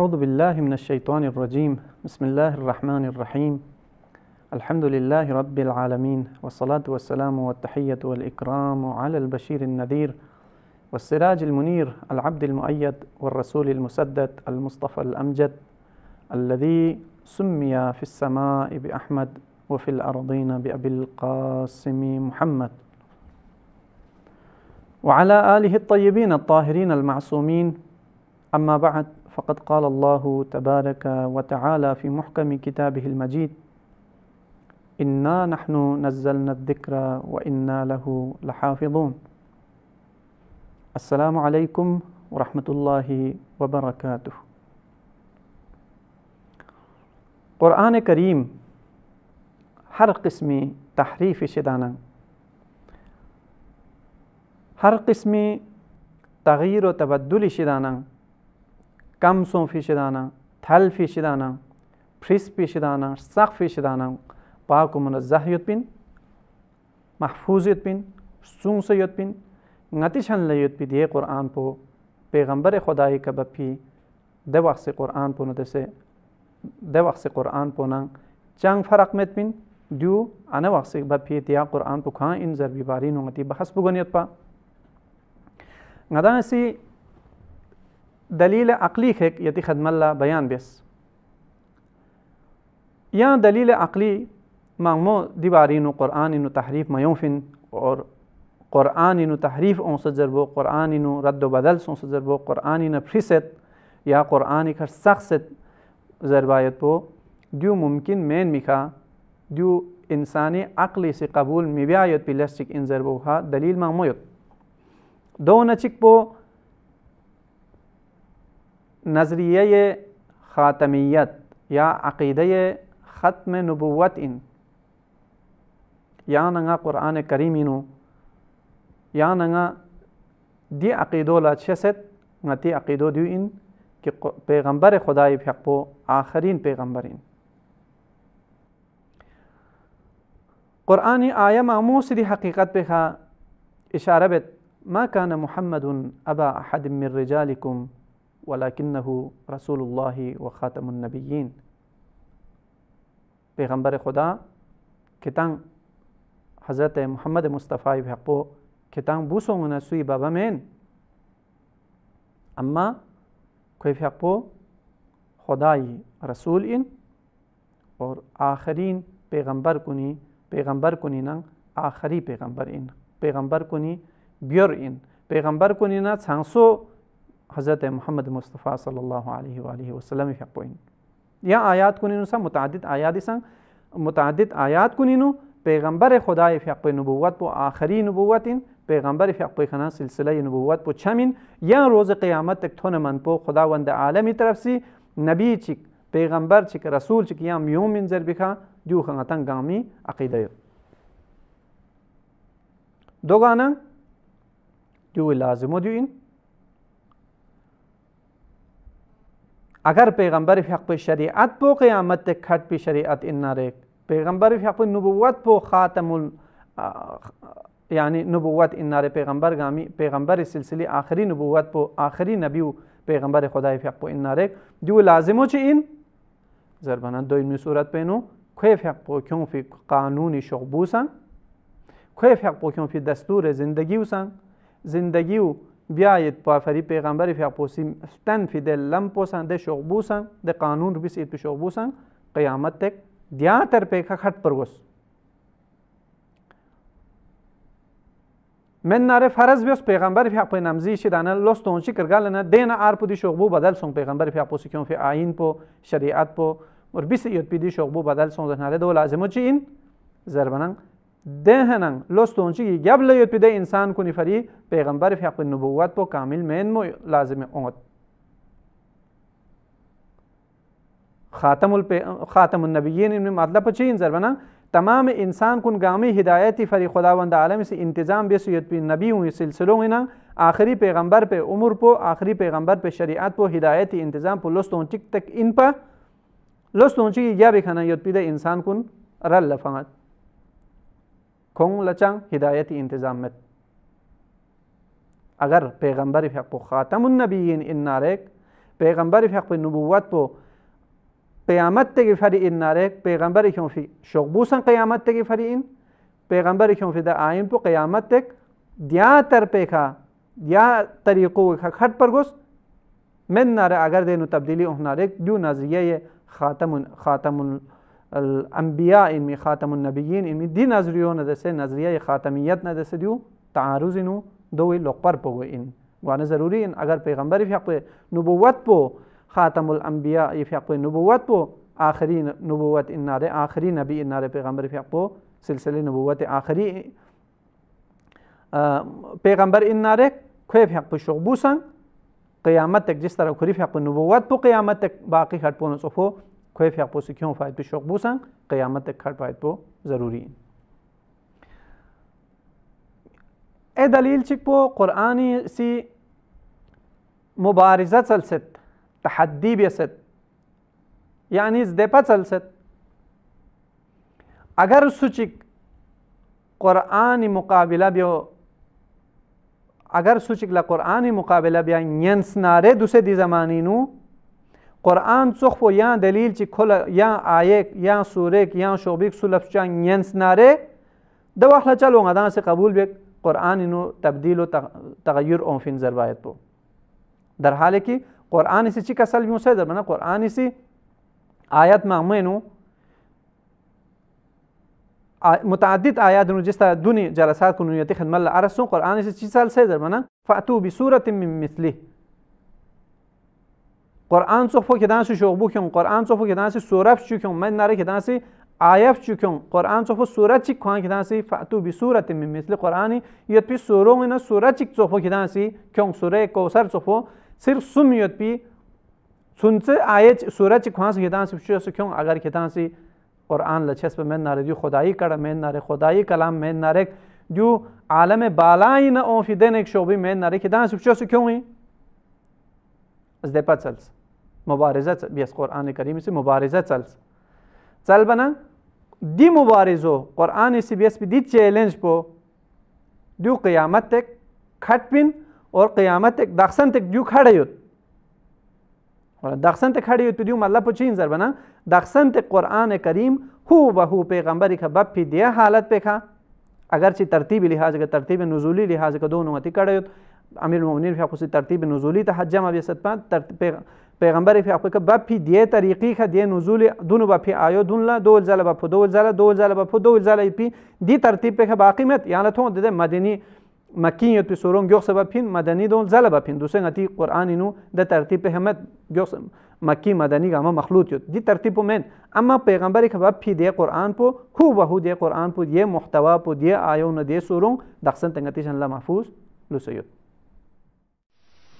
أعوذ بالله من الشيطان الرجيم بسم الله الرحمن الرحيم الحمد لله رب العالمين والصلاة والسلام والتحية والإكرام على البشير النذير والسراج المنير العبد المؤيد والرسول المسدد المصطفى الأمجد الذي سمي في السماء بأحمد وفي الأرضين بأبي القاسم محمد وعلى آله الطيبين الطاهرين المعصومين أما بعد فقد قال الله تبارك وتعالى في محكم كتابه المجيد إنا نحن نزلنا الذكر وإنا له لحافظون السلام عليكم ورحمة الله وبركاته قرآن كريم هر قسم تحريف شدانا هر قسم تغيير و تبدل شدانا Kamson پیشدانم تل پیشدانم پریس پیشدانم سخت پیشدانم پاک و منزه یوت بین محفوظ یوت بین سونس یوت بین نتیشن لیوت بی دیه قرآن پو پیغمبر خدای کبه پی ده وقت قرآن پو ندسه ده وقت قرآن پو نن چنگ فرق مت بین دیو انا وقت به پی دیا قرآن پو کھان این ضربی باری نو نتی بحث بگنیت پا ngada si دلیل عقلی کێک یەتی خەدمەللا بەیان بێس یان دلیل عقلی مانگمۆ دیبارین و قورآانین و تحریف مەیۆفین قورآانین و تحریف ئەوسە جەربۆ قورآانین و ڕەت و بەدەل سۆسە جەربۆ قورآانی نەپریسێت یا قورآانی کە سەخست زەربایەت بو دیو ممکن مێن میکا دیو ئینسانی عقلی سی قبول میبیایەت پیلەستێک ئینزەربەوها دلیل مامۆیت دەو نەچیک بۆ نظریه خاتمیت یا عقیده ختم نبوت این یا نگا قرآن کریم اینو یا نگا دی عقیدو لا چست نتی عقیدو دیو این که پیغمبر خدای حق پو آخرین پیغمبرین قرآن آیه ماموس دی حقیقت بخا اشاره بد ما كان محمد أبا أحد من رجالكم ولكنه رسول الله وخاتم النبيين پیغمبر خدا کتان حضرت محمد مصطفی حقو کتان بوسون بوسو منسوی بابا من اما كيف حقو خدای رسول این اور آخرین پیغمبر کنی پیغمبر کنی نا آخری پیغمبر این پیغمبر کنی بیور این پیغمبر کنی نا چانسو हज़रत मोहम्मद मुस्तफ़ा सल्लल्लाहु अलैहि वसल्लम खे पोइन या आयात कुनिनु सां मुतद आयात सां मुतद आयात कुनिनु पैगम्बर ख़ुदा फ़ियाप नबूत पोइ आख़िरी नबूत इन पैगम्बर फ़ियाप खना सिलसिला नबूत पोइ छमिन या रोज़ क़यामत तक थो न मन पोइ ख़ुदा वंद आलमी तरफ़ सी नबी चिक पैगम्बर चिक रसूल चिक या म्यूम इन ज़रबिखा जू खा तंग गामी अक़ीदयो दोगाना जो लाज़िमो जो इन اگر پیغمبر حق به شریعت بود قیامت کھٹ به شریعت این ناره پیغمبر حق به نبوت بود خاتم ال... یعنی نبوت این ناره پیغمبر گامی پیغمبر سلسله آخری نبوت بود آخری نبی و پیغمبر خدای حق بود این ناره دیو لازمو چه این زربنان دویمی صورت پینو كيف يحققون في قانون شعبوسا كيف يحققون في دستور زندگيوسا زندگيو بیایید با پیغمبر فیاپوسیم استن فیدل لم پوسن ده شوق بوسن ده قانون رو بیسید شوق بوسن قیامت تک دیا تر پیخه خط پر گوست من ناره فرض بیاس پیغمبر فی حق نمزی شی دانه لستون چی کرگال نه دین ار پو دی شغبو بدل سون پیغمبر فی حق سکیون فی آین پو شریعت پو ور بیس یوت پی دی شغبو بدل سون دهناره دو لازمو چی این زربنن دهنن لست اونچه که قبل یوتپیده انسان کنی فری پیغمبر فی حق نبوت با کامل من مو لازم اونت خاتم, الپی... خاتم النبیین این مطلب چی این ضربنا تمام انسان کن گامی هدایتی فری خداوند عالم سے انتظام بے سیت پی نبی ہوئی سلسلوں میں نا آخری پیغمبر پہ عمر پو آخری پیغمبر پہ شریعت پو ہدایتی انتظام پو لستون چک تک ان پا لستون چک یا بکھانا یوت پی دا انسان کن رل لفہت konulaşan hidayeti intizam et. Eğer Peygamber-i Hak bu Khatamun Nebiyyin innarek, Peygamber-i Hak bu nübüvvet bu قیامت تگی فری این نارک پیغمبر کیون فی شغبوسن قیامت تگی فری این پیغمبر کیون فی دا آئین پو قیامت تک دیا تر پیکا دیا طریقو خط پر گس من نارا اگر دینو تبدیلی اون نارک جو نظریه خاتم خاتم الانبیاء علمی خاتم النبیین علمی دی نظریو نه دسه نظریه خاتمیت نه دسه دیو تعارض نو دوی لوپر په ان وانه ضروری ان اگر پیغمبر فی حق نبوت په خاتم الانبیاء فی حق نبوت په آخری نبوت ان ناره آخری نبی ان ناره پیغمبر فی حق په سلسله نبوت آخری پیغمبر ان ناره کوی فی حق په شغبوسن قیامت تک جس طرح کوری فی حق نبوت په قیامت تک باقی هټ پونس په خواهی یک بوسی کیون فاید بشوق بوسن قیامت دکر باید بو ضروری این دلیل چک بو قرآنی سی مبارزه سلسد تحدی بیسد یعنی از اگر سو چک قرآنی مقابله بیو اگر سوچک لقرآنی مقابله بیا نینس ناره دی زمانینو نو Kur'an çok bu yan delil ki kola yan ayek, yan surek, yan şobik, sulapçan yensnare دوحله چل اونګه داسې قبول به قران نو تبديل او تغیر اون فين ضربایت بو در حال کې قران سي چې کسل مو سي درمنه قران سي آیات مامنو متعدد آیات نو جسته دونی جلسات کو نو یتي خدمت الله ارسو قران سي چې سال سي درمنه فاتو بسوره من مثله qur'aan کن قرآن shoqbu که قرآن soxpo چو کن من نره که nare آیف چو کن قرآن صحبه سوره چی کن که سی فاتو بی سورت می مثل قرآنی یت پی سوره اینا سوره چی صحبه که سی کن سوره کوثر صحبه صرف سم یت پی سنت آیت سوره چی کان که کدن چو کن اگر که سی قرآن لچسب من نره دیو خدایی کړه من نره خدایی کلام من نره دیو عالم بالای نه اون فیدن یک شوبی من نره که سی چو از دپات Mübareze biz Kur'an-ı Kerim'si mübareze çels. Çel bana di mübarezo Kur'an-ı Sibiyas bir di challenge bu. Diyo kıyamet tek khat bin और क़यामत तक दाखसन तक दियो खड़े युत और दाखसन तक खड़े युत पे दियो मतलब पुछीन सर बना दाखसन तक कुरान करीम हु बहू पैगम्बर का बप फी दिया हालत पे खा अगर ची तरतीब लिहाज का तरतीब नजूली लिहाज का दोनों अति खड़े युत अमीर मोमिन फी खुशी तरतीब नजूली तहजम अब सतपा پیغمبر فی اخوی که بپی دیه طریقی که دیه نزول دونو بپی آیا دونلا دول زل بپو دول زل دول زل بپو دول زل پی دی ترتیب پی که باقی مت یعنی تو دیده مدنی مکین پی سورون گیوخ سبب پین مدنی دول زل بپین دوسه گتی قرآن اینو ده ترتیب پی همت گیوخ مکی مدنی گاما مخلوط یوت دی ترتیب پو من اما پیغمبر که بپی دیه قرآن پو هو و هو دیه قرآن پو دیه محتوا پو دیه آیا نه دیه سورون دخسن تنگتیشن لا محفوظ لسه یوت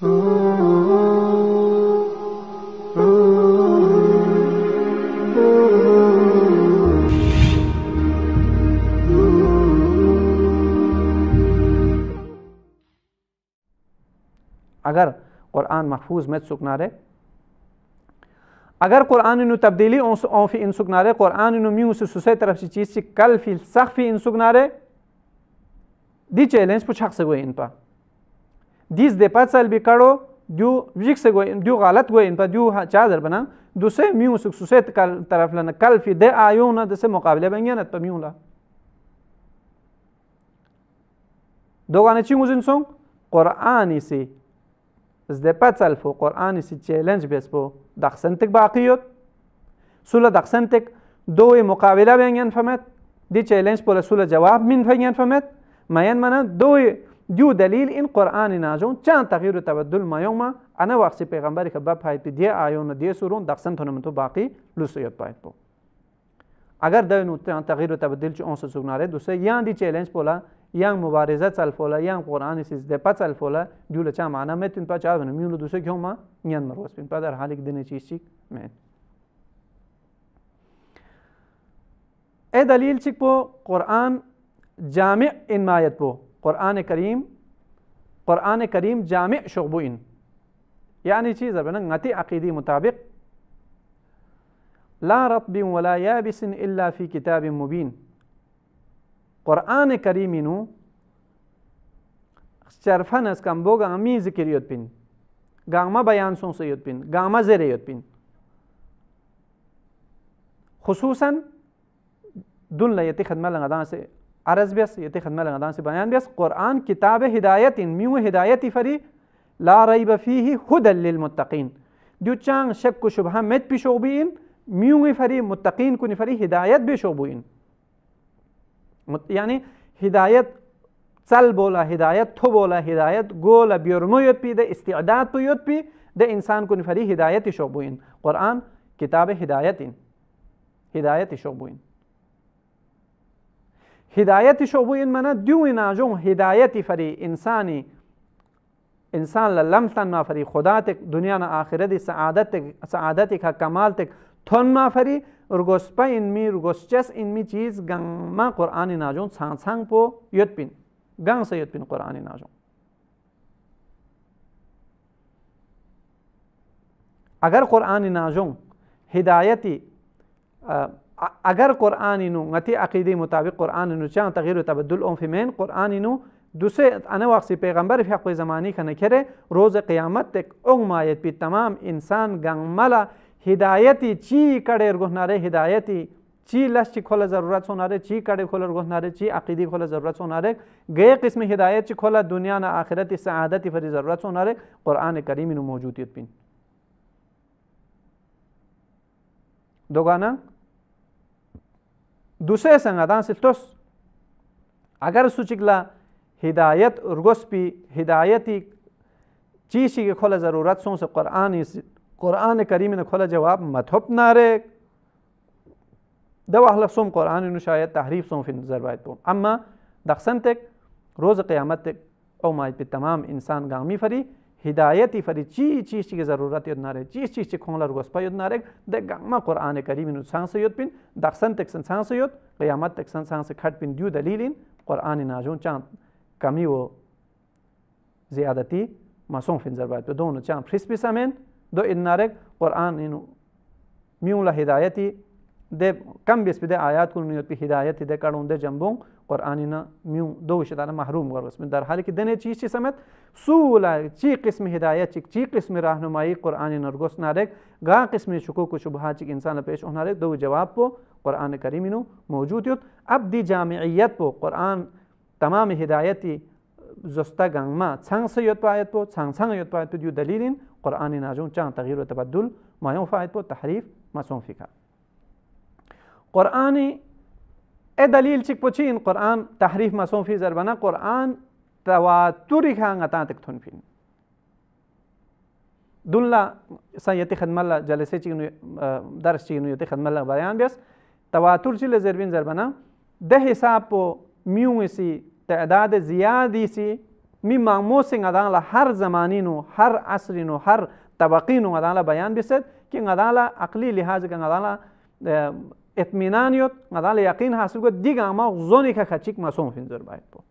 Oh, oh, oh. अगर क़ुरान महफूज में सुकनारे अगर क़ुरान इन तब्दीली ओफ़ी इन सुकनारे क़ुरान इन मी उस सुसे तरफ से चीज़ से कल फी सख्फी इन सुकनारे दी चैलेंज पुछक से गोई इन पर दिस दे पा चल भी कड़ो द्यू विक से गोई द्यू गलत गोई इन पर द्यू चादर बना दूसरे म्यू सुख सुसे तरफ लन कल फी दे आयो ना जैसे मुकाबले बन गया ना तो म्यू ला दो गाने चिंग उस इंसों क़ुरान से zdepacel fo Kur'an-ı challenge bes bu daksentik bakiyot. Sula daksentik دوی مقابله بینگن فمت دی چیلنج پر رسول جواب من فینگن فمت مین منا دوی دیو دلیل این قرآن ناجون چند تغییر و تبدل ما یوم انا وقتی پیغمبری که باب پایت دی آیون دی سورون دقسن تونم تو باقی لوسیت پایت بو اگر دوی نو تغییر و تبدل چ 11 سورناره دوسه یان دی چیلنج پولا یان مبارزه تلفولا یان قرآن سیز دپا تلفولا دیولا چه معنا میتون پا چه آبنم یونو دوسه گیوم ما یان مروز پین پا در حالی که دینه چیز چیک مین ای دلیل چیک پو قرآن جامع این مایت پو قرآن کریم قرآن کریم جامع شغبو این یعنی چیز ربنا نتی عقیدی مطابق لا رطب ولا یابس الا فی کتاب مبین قرآن کریمی نو صرفا از کم بو گامی ذکر یود پین گاما بیان سون سو یود پین گاما زیر یود پین خصوصا دن لیتی خدمه لنگدان سے عرض بیس یتی خدمه لنگدان سے بیان بیس قرآن کتاب هدایت میو هدایتی فری لا ریب فیه هدل للمتقین دیو چانگ شک و شبه مت پی بین میو فری متقین کنی فری هدایت بی شو بین یعنی هدایت سل بولا هدایت تو بولا هدایت گولا بیرمویت بی ده استعداد پویت بی ده انسان کن فری هدایت شو بوین قرآن کتاب هدایت این هدایت شو بوین هدایت شو بوین منه دیوی ناجون هدایت فری انسانی انسان لمسن ما فری خدا تک دنیا نه آخرت سعادت تک سعادت تک کمال تک تن ما فری رگوسپین می رگوسچس این می چیز گنگ ما قرآن ناجون سان سان پو یوت پین گنگ سا یوت پین قرآن ناجون اگر قرآن ناجون هدایتی اگر قرآن نو غتی عقیده مطابق قرآن نو چان تغییر و تبدل اون فیمین قرآن نو دوسه انا وقتی پیغمبر فی حق زمانی کنه کره روز قیامت تک اون مایت پی تمام انسان گنگ ملا هدایتی چی کڑیر گهناره هدایتی چی لش چی کل ضرورت سوناره چی کڑی کل گهناره چی عقیدی کل ضرورت سوناره گه قسم هدایت چی کل دنیا نه آخرت سعادت فری ضرورت سوناره قرآن کریم اینو موجودیت بین دوگانه دوسه څنګه دا سلتوس اگر سوچګلا هدایت ورغوس پی هدایت چی شي خل ضرورت سونس قران Kur'an-ı Kerim'in kula cevap methop narek. دو اهل سوم قرآن نو شاید تحریف سوم فی نظر باید بون اما دخسن تک روز قیامت تک او ماید به تمام انسان گامی فری هدایتی فری چی چیز چی ضرورت یاد ناره چیز چیز چی کونلر گسپا یاد ناره ده گاما قرآن کریم نو سانس یاد بین دخسن تک سن سانس یاد قیامت تک سن سانس کھٹ بین دیو دلیلین قرآن ناجون چاند کمی و زیادتی مسوم فی نظر باید دونو چاند پریس بیسامین دو ان نارغ قرآن میوں لا ہدایتی دے کم بسپت آیات قرمیت پی ہدایت ہی دے کڑوں دے جمبونگ قرآن میوں دو و محروم معروم کرو در حالی درحال کی دین چی سمیت سولا چی قسم ہدایت چی چی قسم رہنمائی قرآن اور گوس نارگ گا قسم چکو کو شبہا چک انسان نہ پیش ہونا ریک دو جواب پو قرآن کریم نو موجود یوت اب دی جامعیت پو قرآن تمام ہدایتی زستا گنگما چنگ سه یوت پایت پو چنگ چنگ یوت پایت پو دیو دلیلین قرآن ناجون چنگ تغییر و تبدل ما یون فایت پو تحریف ما سون فیکا قرآن ا دلیل چک پوچین قرآن تحریف ما سون فی زربنا قرآن تواتری خانگا تا تک تون فین دللا سيتي خدمة الله جلسة چينو درس چينو يتي خدمة الله بيان بس تواتر چي لزربين زربنا ده حساب پو میو سی تعداد زیادی سی می مامو سنگ هر زمانی نو هر عصری نو هر طبقی نو ندالا بیان بیسد که ادان عقلی لحاظ که ادان اطمینان یوت یقین حاصل کو دیگه اما زونی که خچیک مسوم فینزر باید بود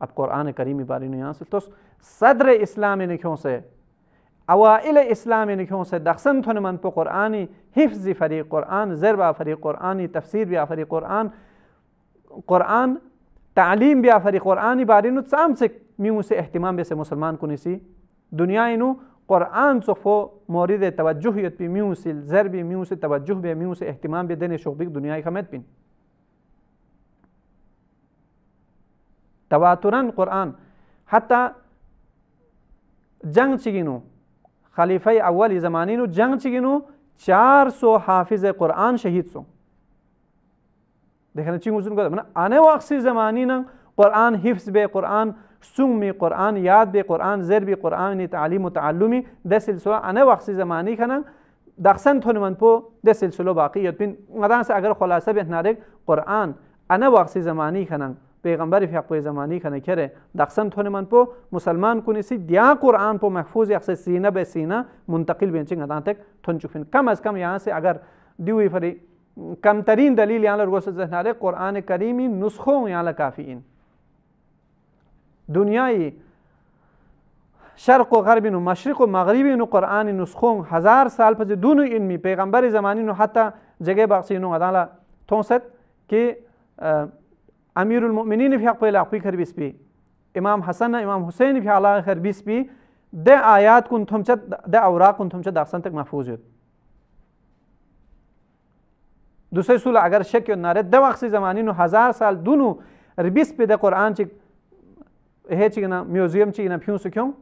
اب قرآن کریمی باری نو سل توس صدر اسلامی نکیون سه اوائل اسلامی نکیون سه دخسن تون من پو قرآنی حفظی فری قرآن زربا فری قرآنی تفسیر بیا فری قرآن قرآن تعلیم بیافری قرآن باری نو سام سک میمو سے احتمام بیسے مسلمان کو نیسی دنیا نو قرآن صفو مورد توجهیت بی میو سی زر بی میو سی توجه بی میو سی احتمام بی دن شغبیک دنیای خمت بین تواترن قرآن حتی جنگ چگینو خلیفه اول زمانی نو جنگ چگینو چار سو حافظ قرآن شهید سو دیگه چی گوزن گفتم من آنه وقتی زمانی نن قرآن حفظ به قرآن سنگ می قرآن یاد به قرآن زر به قرآن تعلیم و تعلمی ده سلسله آنه وقتی زمانی کنن دخسن تون من پو ده سلسله باقی یاد بین مدانس اگر خلاصه به نارک قرآن آنه وقتی زمانی کنن پیغمبر فیق زمانی کنه کره دخسن تون من پو مسلمان کنی سی دیا قرآن پو محفوظ یخص سینه به سینه منتقل چنگ ادان تک تون چوفین کم از کم یہاں یعنی سے اگر دیوی فری کم ترین دلیل یاں یعنی لغوس ذہنارِ قرآن کریمی نسخوں یا یعنی کافی ان دنیا شرک و غرب نو مشرق و مغربی نو قرآن نسخوں ہزار سال پس دونو و علمی پیغمبر زمانی نو حتی جگہ باقسی نو ادالیہ تونست کہ امیر المنی نے بھی اقوی القوی کر بس پی امام حسن امام حسین فی الخر بس پی دے آیات کن تھمچت دے اوراق کن تھمچت چد تک محفوظ ہوت دوسه سول اگر شک و ناره ده وقت زمانی نو هزار سال دونو ربیس پیدا قرآن چی هی چی نه میوزیم چی نه پیون سکیون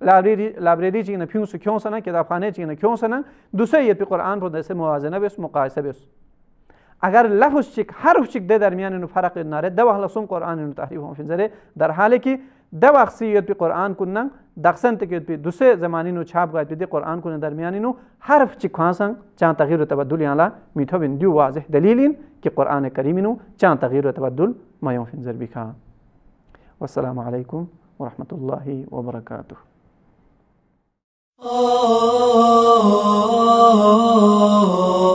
لابریری لابریری چی نه پیون سکیون سنه کتابخانه چی نه کیون سنه دوسه یه پی قرآن رو دسته موازنه بیس مقایسه بیس اگر لفظ چیک حرف چیک ده در میان نو فرق ناره ده وقت لسون قرآن نو تحریف هم فنزره در حالی که ده وقت سیوت پی قرآن کنن دقسن تکید پی دوسه زمانی نو چاپ گایت دی قرآن کنه درمیانی نو حرف چی کانسن چان تغییر و تبدل یالا میتو بین دیو واضح دلیلین که قرآن کریم نو چان تغییر و تبدل ما یوم فین زربی کان والسلام علیکم ورحمت الله وبرکاته Oh